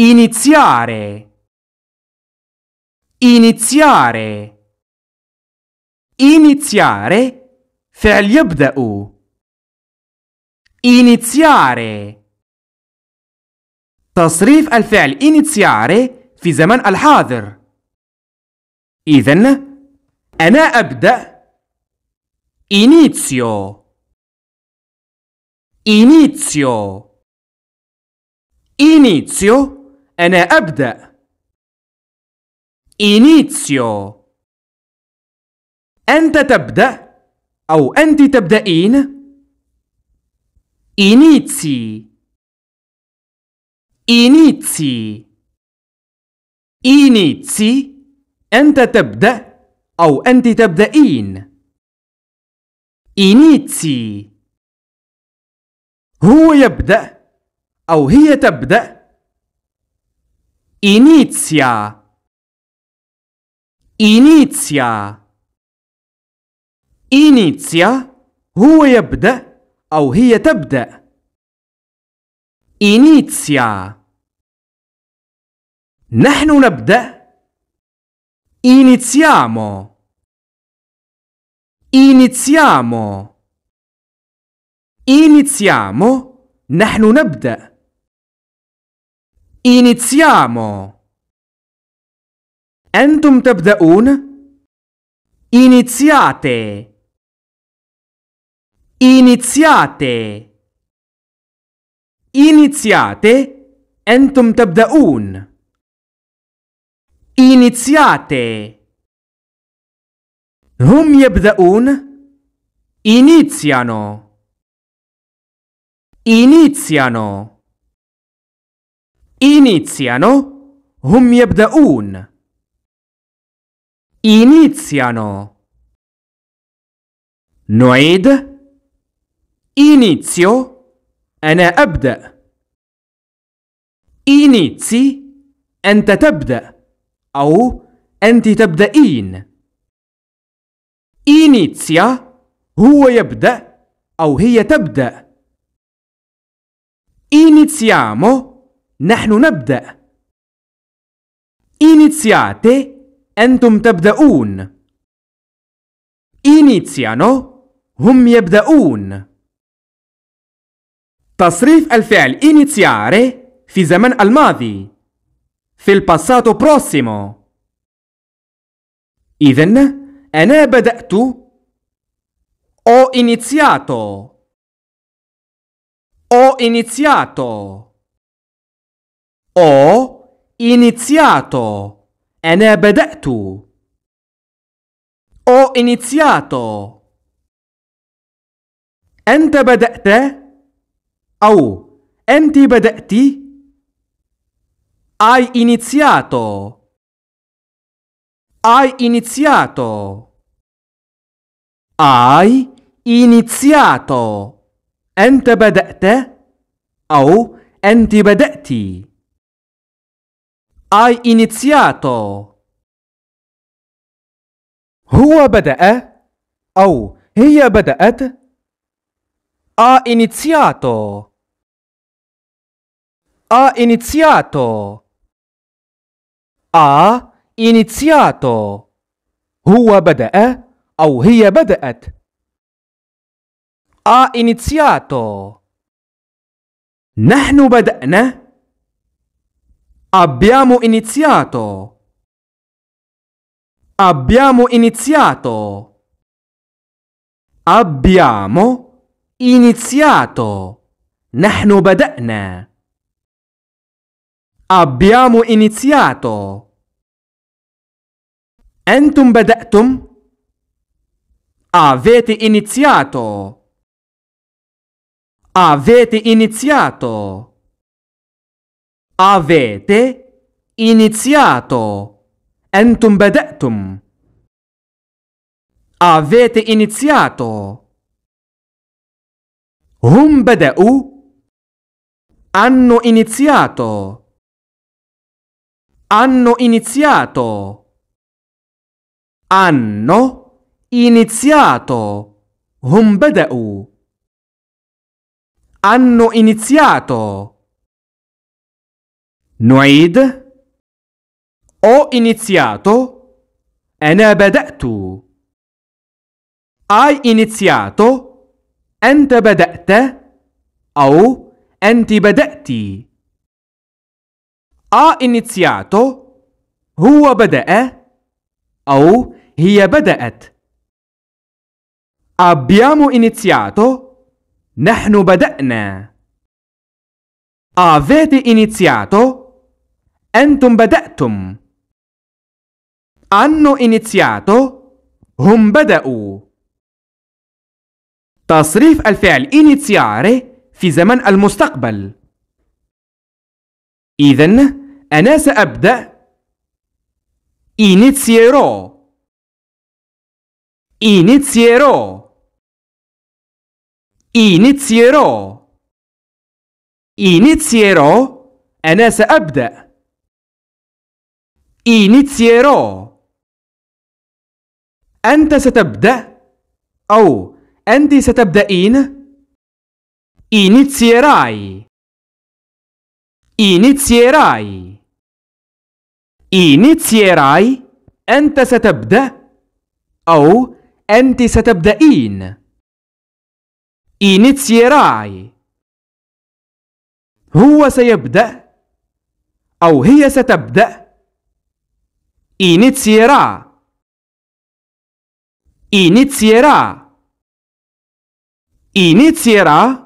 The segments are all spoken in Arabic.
Iniziare. iniziare iniziare فعل يبدأ iniziare تصريف الفعل iniziare في زمن الحاضر إذن أنا أبدأ inizio inizio inizio أنا أبدأ إنيتسيو أنت تبدأ أو أنت تبدأين إنيتسي إنيتسي إنيتسي أنت تبدأ أو أنت تبدأين إنيتسي هو يبدأ أو هي تبدأ Inizia. Inizia. Inizia هو يبدأ أو هي تبدأ. Inizia. نحن نبدأ. Iniziamo. Iniziamo. Iniziamo. نحن نبدأ. Iniziamo! Entum tabda'un? Iniziate! Iniziate! Iniziate! Entum tabda'un! Iniziate! Hum yabda'un? Iniziano! Iniziano! iniziano هم يبدأون iniziano نعيد inizio أنا أبدأ inizi أنت تبدأ أو أنت تبدأين inizia هو يبدأ أو هي تبدأ iniziamo نحن نبدأ Iniziate أنتم تبدأون Iniziano هم يبدأون تصريف الفعل iniziare في زمن الماضي في الباساتو بروسيمو إذا أنا بدأت أو iniziato أو iniziato Ho iniziato. أنا بدأت. Ho iniziato. أنت بدأت أو enti بدأت. Hai iniziato. Hai iniziato. Hai iniziato. أنت بدأت أو enti بدأتِ. I iniziato. هو بدأ أو هي بدأت ha iniziato ha iniziato ha iniziato هو بدأ أو هي بدأت ha iniziato نحن بدأنا Abbiamo iniziato. Abbiamo iniziato. Abbiamo iniziato. نحن بدأنا. Abbiamo iniziato. Entum بدأتم. Avete iniziato. Avete iniziato. Avete iniziato. Entum beda'tum. Avete iniziato. Hum beda'u. Hanno iniziato. Hanno iniziato. Hanno iniziato. Hum beda'u. Hanno iniziato. نعيد Ho iniziato. أنا بدأت. Hai iniziato. أنت بدأت أو أنت بدأت. Ha iniziato. هو بدأ أو هي بدأت. Abbiamo iniziato. نحن بدأنا. Avete iniziato. أنتم بدأتم أنو iniziato هم بدأوا تصريف الفعل iniziare في زمن المستقبل إذا أنا سأبدأ inizierò inizierò inizierò inizierò أنا سأبدأ inizierò أنت ستبدأ أو أنت ستبدأين inizierai inizierai inizierai أنت ستبدأ أو أنت ستبدأين inizierai هو سيبدأ أو هي ستبدأ Inizierà. Inizierà. Inizierà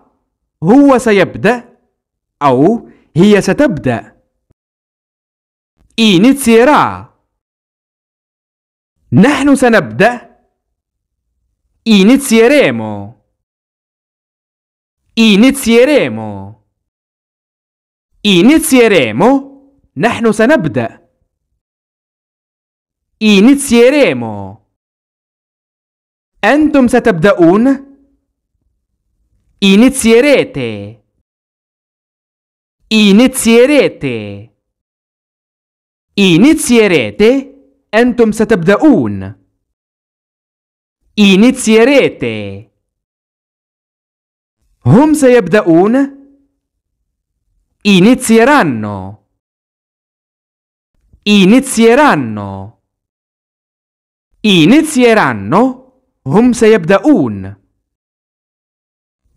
هو سيبدأ أو هي ستبدأ. Inizierà. نحن سنبدأ. Inizieremo. Inizieremo. Inizieremo. نحن سنبدأ. Inizieremo. Entum setabdaun? Inizierete. Inizierete. Inizierete. Entum setabdaun? Inizierete. Hum sayabda'un. Inizieranno. Inizieranno. Inizieranno? هم سيبدأون.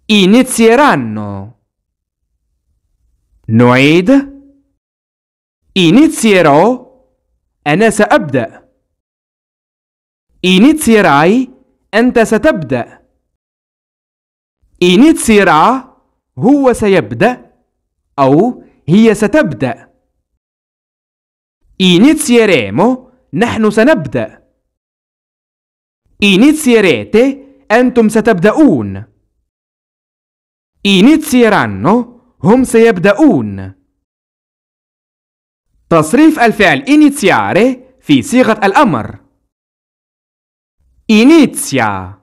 Inizieranno. نعيد. Inizierò. أنا سأبدأ. Inizierai. أنت ستبدأ. إنيتسيرا هو سيبدأ أو هي ستبدأ. إنيتسيريمو نحن سنبدأ. Inizierete أنتم ستبدأون inizieranno هم سيبدأون تصريف الفعل iniziare في صيغة الأمر inizia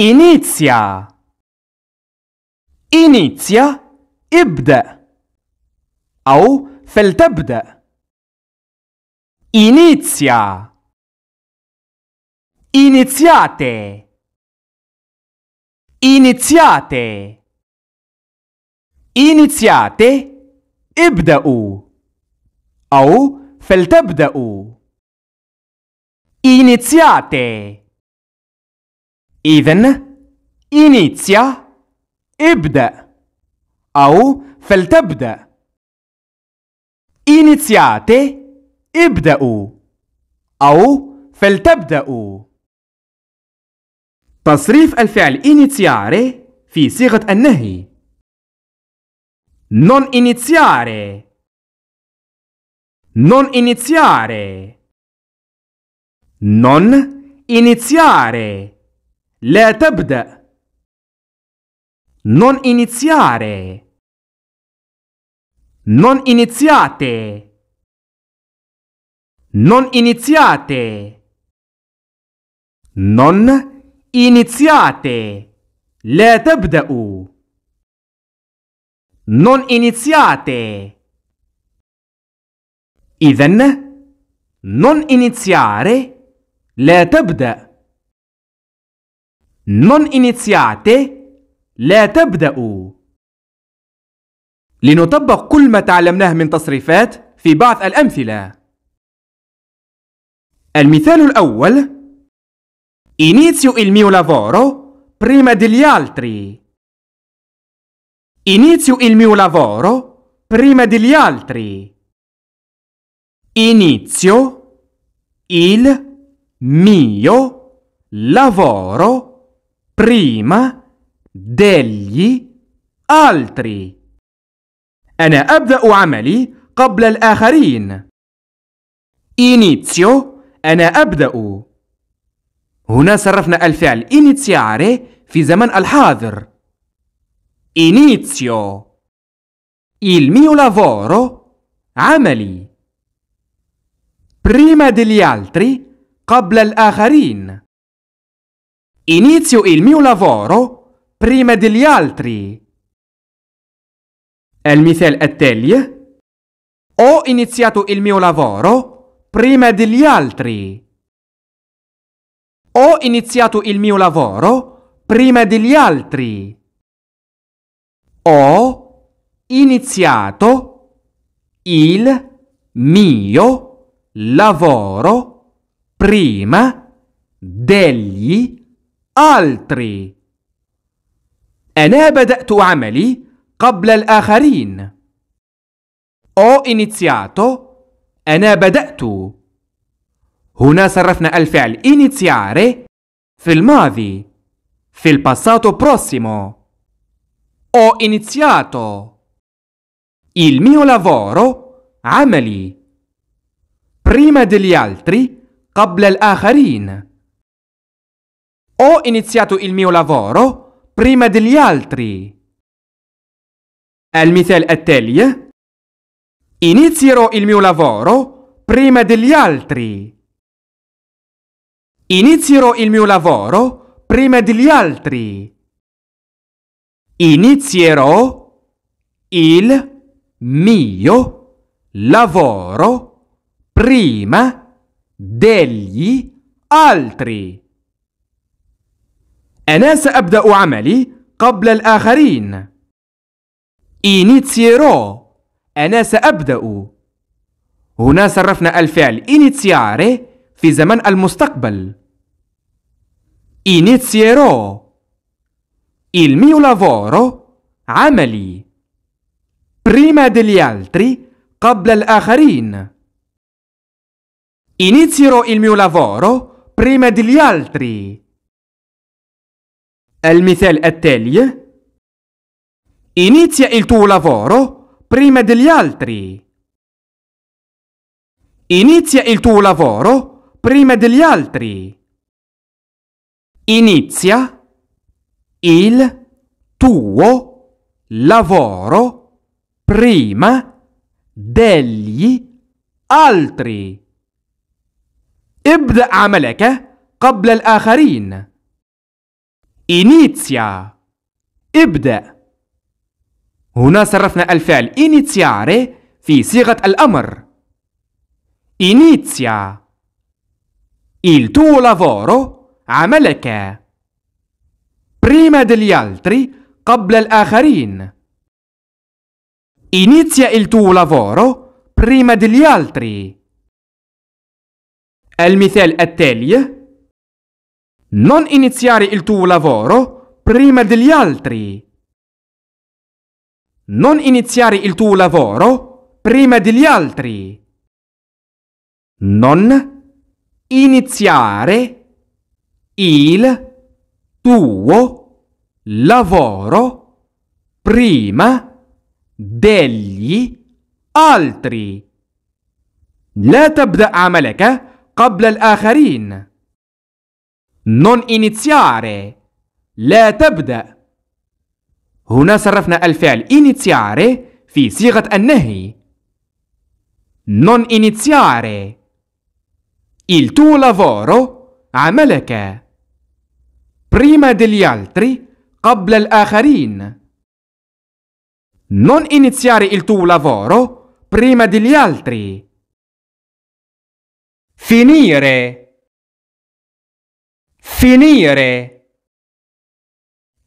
inizia inizia ابدأ أو فلتبدأ inizia Iniziate. Iniziate. Iniziate. ابدأوا أو فلتبدأوا. Iniziate. إذا inizia ابدأ أو فلتبدأ iniziate ابدأوا أو فلتبدأوا تصريف الفعل iniziare في صيغة النهي non iniziare non iniziare non iniziare لا تبدأ non iniziare non iniziate non iniziate non Iniziate. لا تبدأوا. Non iniziate. إذن non iniziare لا تبدأ non iniziate لا تبدأوا لنطبق كل ما تعلمناه من تصريفات في بعض الأمثلة المثال الأول Inizio il mio lavoro prima degli altri. Inizio il mio lavoro prima degli altri. Inizio il mio lavoro prima degli altri. أنا أبدأ عملي قبل الآخرين. Inizio أنا أبدأ هنا صرفنا الفعل iniziare في زمن الحاضر inizio il mio lavoro عملي prima degli altri قبل الآخرين inizio il mio lavoro prima degli altri المثال التالي Ho iniziato il mio lavoro prima degli altri iniziato il mio lavoro prima degli altri. Ho iniziato il mio lavoro prima degli altri. أنا بدأت عملي قبل الآخرين. Ho iniziato أنا بدأت. هنا صرفنا الفعل iniziare filmati, fil passato prossimo. Ho iniziato. Il mio lavoro, عملي. Prima degli altri, قبل الآخرين. Ho iniziato il mio lavoro prima degli altri. المثال التالي Inizierò il mio lavoro prima degli altri. Inizierò il mio lavoro prima degli altri. Inizierò il mio lavoro prima degli altri. أنا سأبدأ عملي قبل الآخرين. Inizierò. أنا سأبدأ. هنا صرفنا الفعل inizierare في زمن المستقبل. Inizierò. Il mio lavoro, عملي. Prima degli altri, قبل الآخرين. Inizierò il mio lavoro prima degli altri. al المثال التالي Inizia il tuo lavoro prima degli altri. Inizia il tuo lavoro prima degli altri inizia il tuo lavoro prima degli altri. ابدأ عملك قبل الآخرين. Inizia. ابدأ. هنا صرفنا الفعل iniziare في صيغة الأمر. Inizia. Il tuo lavoro عملك prima degli altri قبل الآخرين Inizia il tuo lavoro prima degli altri. المثال التالي Non iniziare il tuo lavoro prima degli altri. Non iniziare il tuo lavoro prima degli altri. Non iniziare il tuo lavoro prima degli altri. لا تبدأ عملك قبل الآخرين. Non iniziare. لا تبدأ. هنا صرفنا الفعل iniziare في صيغة النهي. Non iniziare. Il tuo lavoro عملك prima degli altri قبل الآخرين non iniziare il tuo lavoro prima degli altri finire finire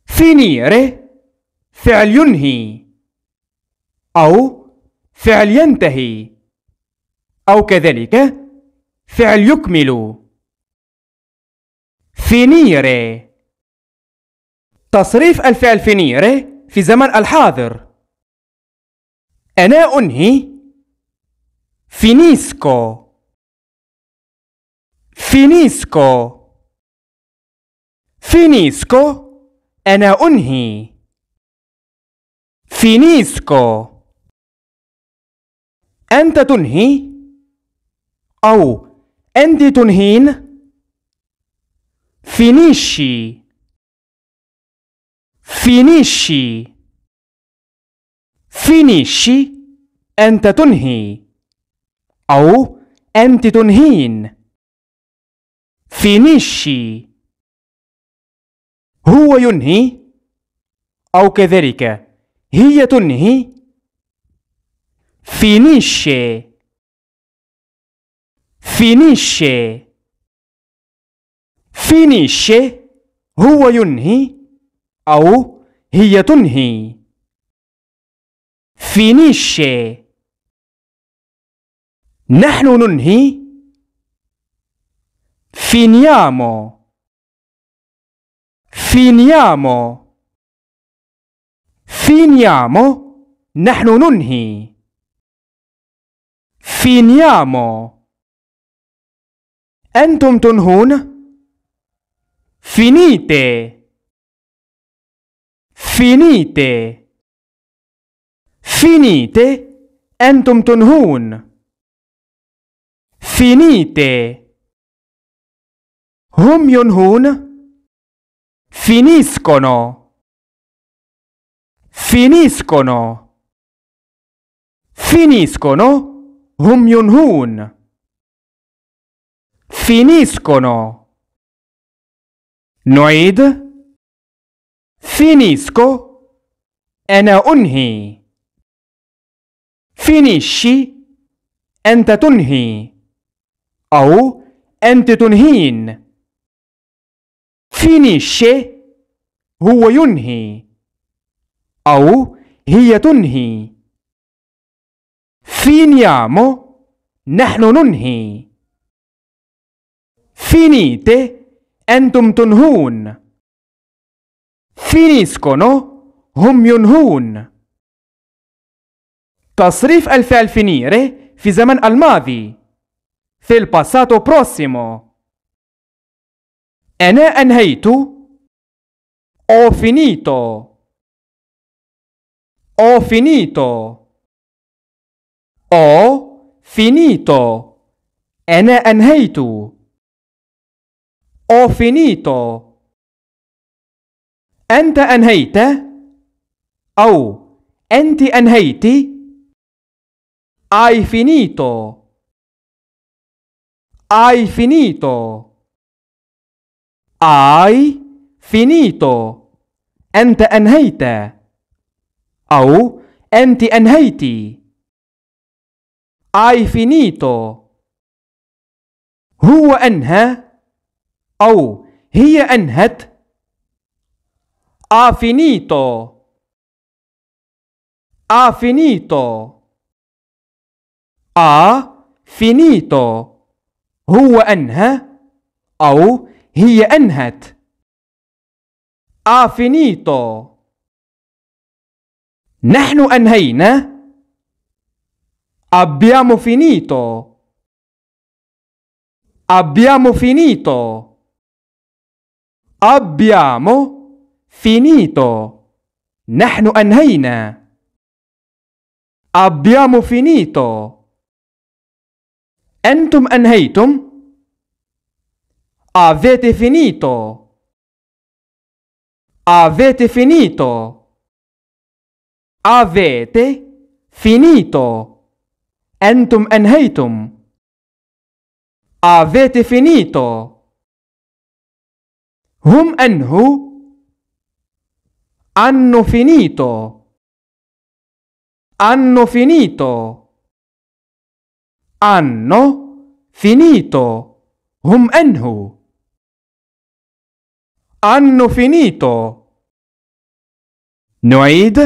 finire فعل ينهي أو فعل ينتهي أو كذلك فعل يكمل فينيري تصريف الفعل فينيري في زمن الحاضر أنا أنهي فينيسكو فينيسكو فينيسكو أنا أنهي فينيسكو أنت تنهي أو أنت تنهين finisci finisci finisci أنت تنهي أو أنت تنهين finisci هو ينهي أو كذلك هي تنهي finisce finisce فينيش هو ينهي أو هي تنهي فينيش نحن ننهي فينيامو فينيامو فينيامو نحن ننهي فينيامو أنتم تنهون Finite. Finite. Finite. أنتم تنهون. Finite. هم ينهون. Finiscono. Finiscono. Finiscono. Hum yunhun. Finiscono. نعيد فينيسكو أنا أنهي فينيشي أنت تنهي أو أنت تنهين فينيشي هو ينهي أو هي تنهي فينيامو نحن ننهي فينيتي أنتم تنهون فينيسكونو هم ينهون تصريف الفعل فينيري في زمن الماضي في الباساتو بروسيمو أنا أنهيت أو فينيتو أو فينيتو أو فينيتو أنا أنهيت Ho finito. أنت أنهيت؟ أو أنت أنهيتي؟ Hai finito. Hai finito. Hai finito. أنت أنهيت. أو أنت أنهيت Hai finito. هو أنهى. أو هي أنهت أفينيتو أفينيتو أ فينيتو هو أنهى أو هي أنهت أفينيتو نحن أنهينا أبيامو فينيتو أبيامو فينيتو Abbiamo finito. نحن أنهينا. Abbiamo finito. أنتم أنهيتم. Avete finito. Avete finito. Avete finito. أنتم أنهيتم. Avete finito. هم أنه hanno finito hanno finito hanno finito هم أنه hanno finito نعيد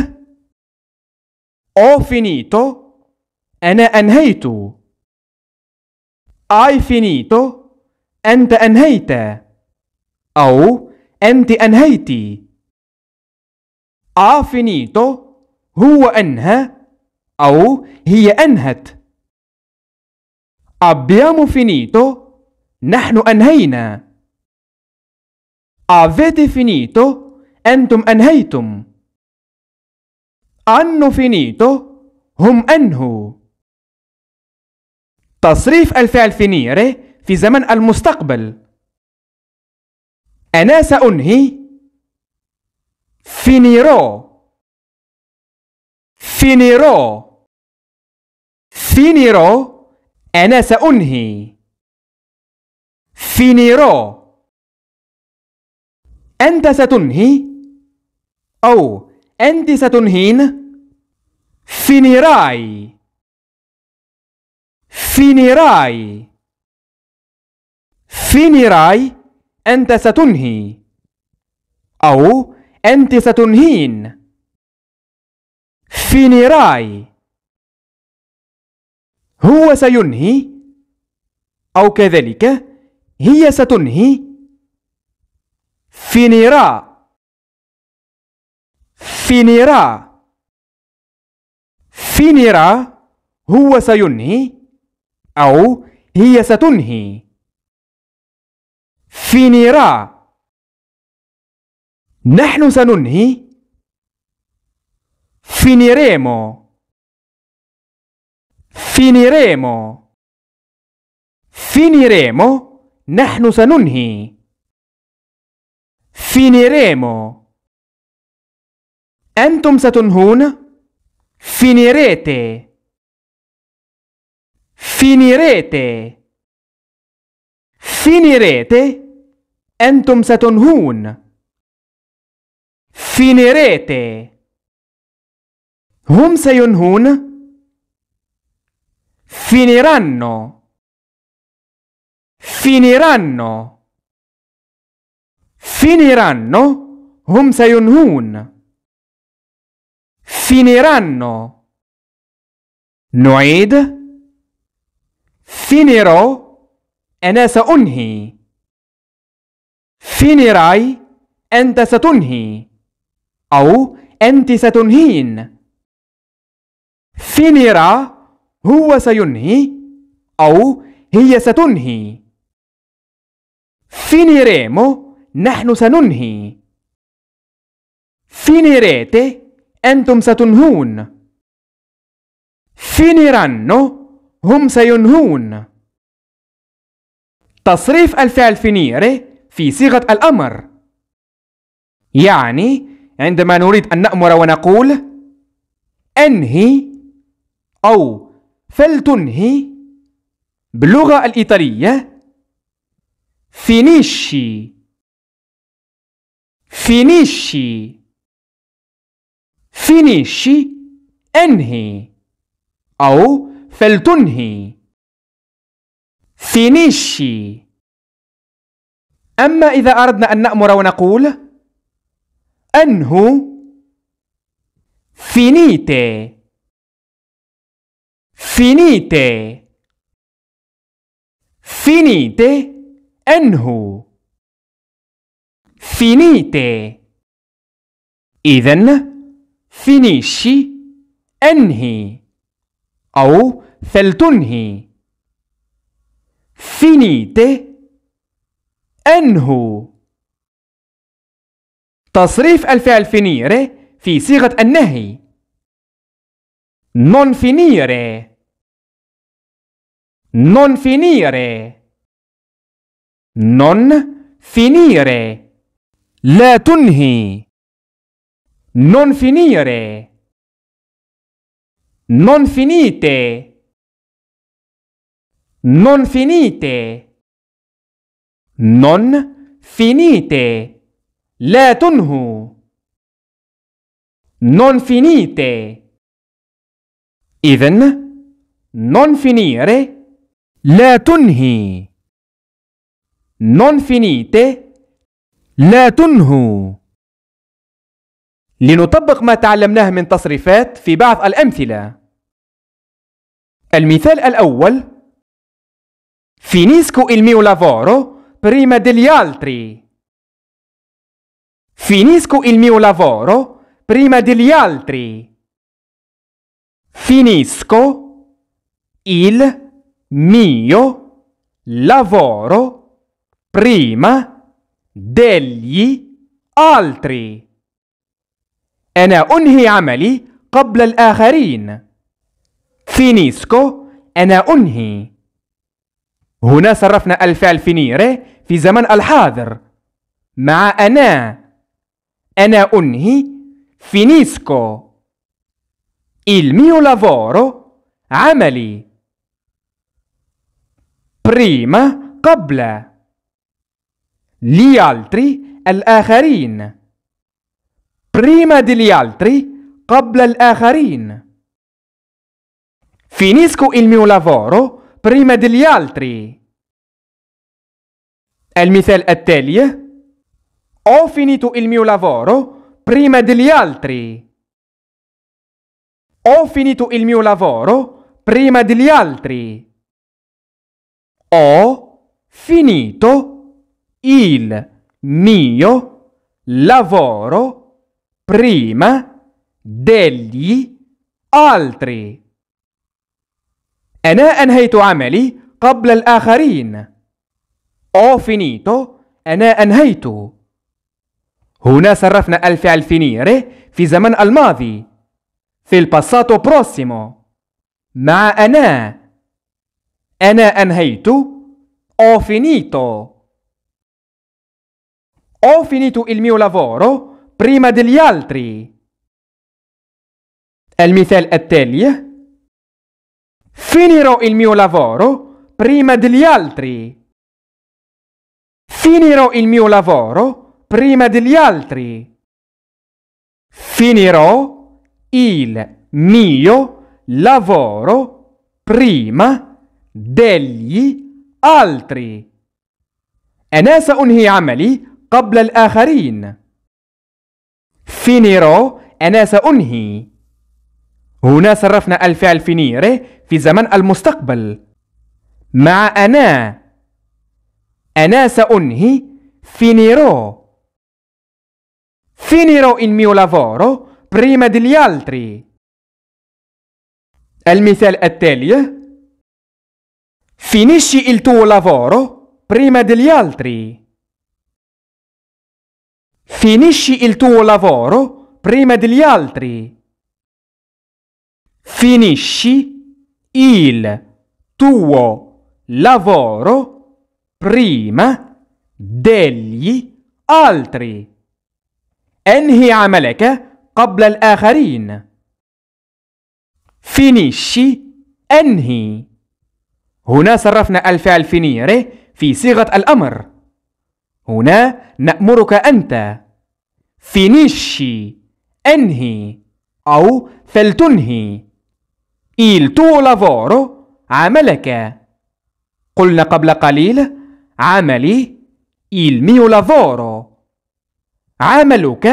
ho finito أنا أنهيت I finito أنت أنهيت أو أنت أنهيتي. أفينيتو هو أنهى أو هي أنهت أبيامو فينيتو نحن أنهينا أفيتي فينيتو أنتم أنهيتم أنو فينيتو هم أنهوا تصريف الفعل فينيري في زمن المستقبل أنا سأنهي فينيرو فينيرو فينيرو أنا سأنهي فينيرو أنت ستنهي أو أنت ستنهين فينيراي فينيراي فينيراي, أنت ستنهي أو أنت ستنهين فيني هو سينهي أو كذلك هي ستنهي فيني را فيني هو سينهي أو هي ستنهي finirà. نحن سننهي finiremo finiremo finiremo نحن سننهي finiremo أنتم ستنهون finirete finirete finirete أنتم ستنهون فينيريتي هم سينهون فينيرانو فينيرانو فينيرانو هم سينهون فينيرانو نعيد فينيرو أنا سأنهي فينيراي أنت ستنهي أو أنت ستنهين فينيرا هو سينهي أو هي ستنهي فينيريمو نحن سننهي فينيريتي أنتم ستنهون فينيرانو هم سينهون تصريف الفعل فينيري في صيغة الأمر يعني عندما نريد أن نأمر ونقول أنهي أو فلتنهي باللغة الإيطالية فينيشي فينيشي فينيشي انهي أو فلتنهي فينيشي أما إذا أردنا أن نأمر ونقول أنه فينيتي فينيتي فينيتي أنه فينيتي إذن فينيشي أنهي أو فلتنهي فينيتي أنهو تصريف الفعل فينير في صيغة النهي نون فينيري نون فينيري نون فينيري لا تنهي نون فينيري نون فينيتي نون فينيتي Non finite. لا تنهو. Non finite. إذن non finire لا تنهي. Non finite لا تنهو. لنطبق ما تعلمناه من تصريفات في بعض الأمثلة. المثال الأول Finisco il mio lavoro prima degli altri. Finisco il mio lavoro prima degli altri. Finisco il mio lavoro prima degli altri. أنا أنهي عملي قبل الآخرين. finisco أنا أنهي هنا صرفنا الفعل نيره في زمن الحاضر مع أنا أنا أنهي فينيسكو الميو mio lavoro عملي prima قبل ليالتري altri الآخرين prima degli altri قبل الآخرين فينيسكو il mio lavoro prima degli altri. المثال التالي eh? Ho finito il mio lavoro prima degli altri. Ho finito il mio lavoro prima degli altri. Ho finito il mio lavoro prima degli altri. أنا أنهيت عملي قبل الآخرين. أو فينيتو أنا أنهيت. هنا صرفنا الفعل finire في زمن الماضي. في الباساتو بروسيمو. مع أنا. أنا أنهيت. أو فينيتو. أو فينيتو il mio lavoro prima degli altri. المثال التالي Finirò il mio lavoro prima degli altri. Finirò il mio lavoro prima degli altri. Finirò il mio lavoro prima degli altri. أنا سأنهي عملي قبل الآخرين. finirò أنا سأنهي هنا صرفنا الفعل في نيره في زمن المستقبل مع أنا أنا سأنهي finirò finirò il mio lavoro prima degli altri المثال التالي finisci il tuo lavoro prima degli altri finisci il tuo lavoro prima degli altri Finisci il tuo lavoro prima degli altri. انهي عملك قبل الآخرين. Finisci انهي. هنا صرفنا الفعل finire في صيغة الأمر. هنا نأمرك أنت. Finisci انهي أو فلتنهي. il tuo lavoro عملك قلنا قبل قليل amali il mio lavoro عملك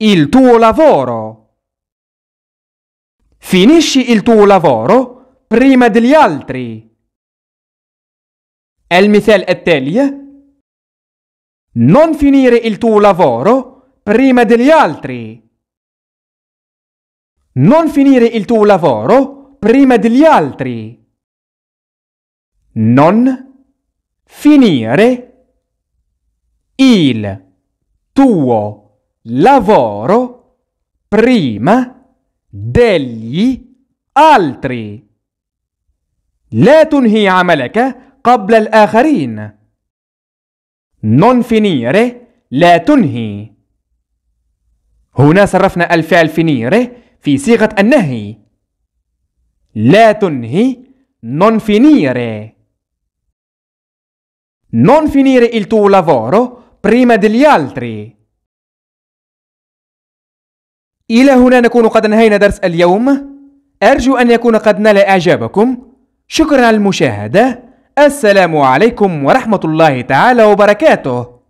il tuo lavoro finisci il tuo lavoro prima degli altri المثال التالي non finire il tuo lavoro prima degli altri non finire il tuo lavoro prima degli altri. Non finire il tuo lavoro prima degli altri. لا تنهي عملك قبل الآخرين. Non finire لا تنهي. هنا صرفنا الفعل finire في صيغة النهي. لا تنهي non finire. Non finire il tuo lavoro prima degli altri. إلى هنا نكون قد انهينا درس اليوم أرجو أن يكون قد نال إعجابكم شكرا على المشاهدة السلام عليكم ورحمة الله تعالى وبركاته